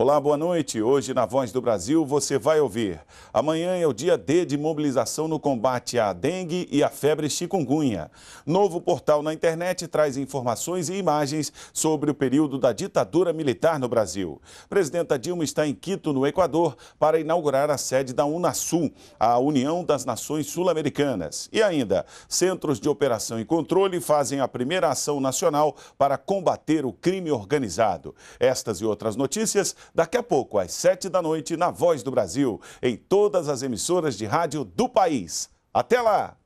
Olá, boa noite. Hoje na Voz do Brasil você vai ouvir. Amanhã é o dia D de mobilização no combate à dengue e à febre chikungunya. Novo portal na internet traz informações e imagens sobre o período da ditadura militar no Brasil. Presidenta Dilma está em Quito, no Equador, para inaugurar a sede da Unasul, a União das Nações Sul-Americanas. E ainda, centros de operação e controle fazem a primeira ação nacional para combater o crime organizado. Estas e outras notícias daqui a pouco, às 7 da noite, na Voz do Brasil, em todas as emissoras de rádio do país. Até lá!